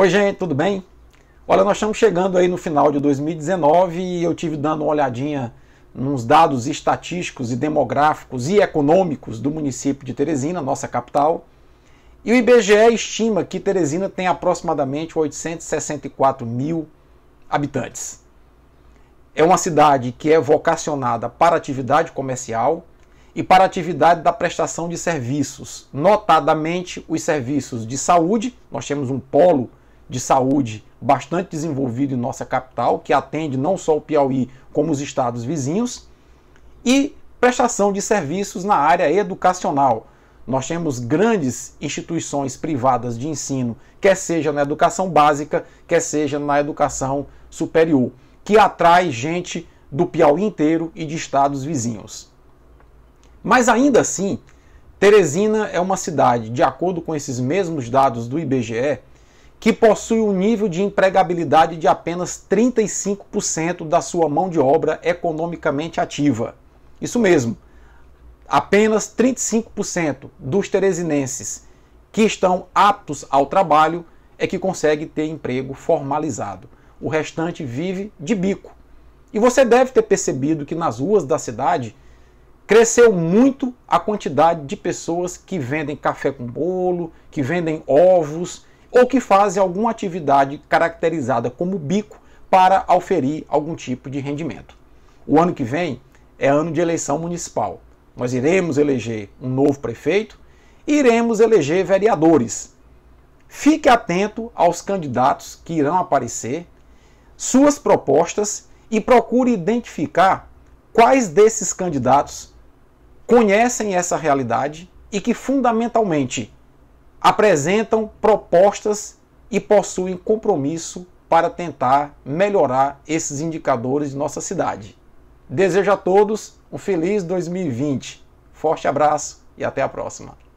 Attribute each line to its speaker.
Speaker 1: Oi, gente, tudo bem? Olha, nós estamos chegando aí no final de 2019 e eu tive dando uma olhadinha nos dados estatísticos e demográficos e econômicos do município de Teresina, nossa capital. E o IBGE estima que Teresina tem aproximadamente 864 mil habitantes. É uma cidade que é vocacionada para atividade comercial e para atividade da prestação de serviços, notadamente os serviços de saúde. Nós temos um polo de saúde bastante desenvolvido em nossa capital, que atende não só o Piauí, como os estados vizinhos, e prestação de serviços na área educacional. Nós temos grandes instituições privadas de ensino, quer seja na educação básica, quer seja na educação superior, que atrai gente do Piauí inteiro e de estados vizinhos. Mas ainda assim, Teresina é uma cidade, de acordo com esses mesmos dados do IBGE, que possui um nível de empregabilidade de apenas 35% da sua mão de obra economicamente ativa. Isso mesmo, apenas 35% dos teresinenses que estão aptos ao trabalho é que consegue ter emprego formalizado. O restante vive de bico. E você deve ter percebido que nas ruas da cidade cresceu muito a quantidade de pessoas que vendem café com bolo, que vendem ovos, ou que fazem alguma atividade caracterizada como bico para auferir algum tipo de rendimento. O ano que vem é ano de eleição municipal. Nós iremos eleger um novo prefeito e iremos eleger vereadores. Fique atento aos candidatos que irão aparecer, suas propostas e procure identificar quais desses candidatos conhecem essa realidade e que fundamentalmente apresentam propostas e possuem compromisso para tentar melhorar esses indicadores de nossa cidade. Desejo a todos um feliz 2020. Forte abraço e até a próxima.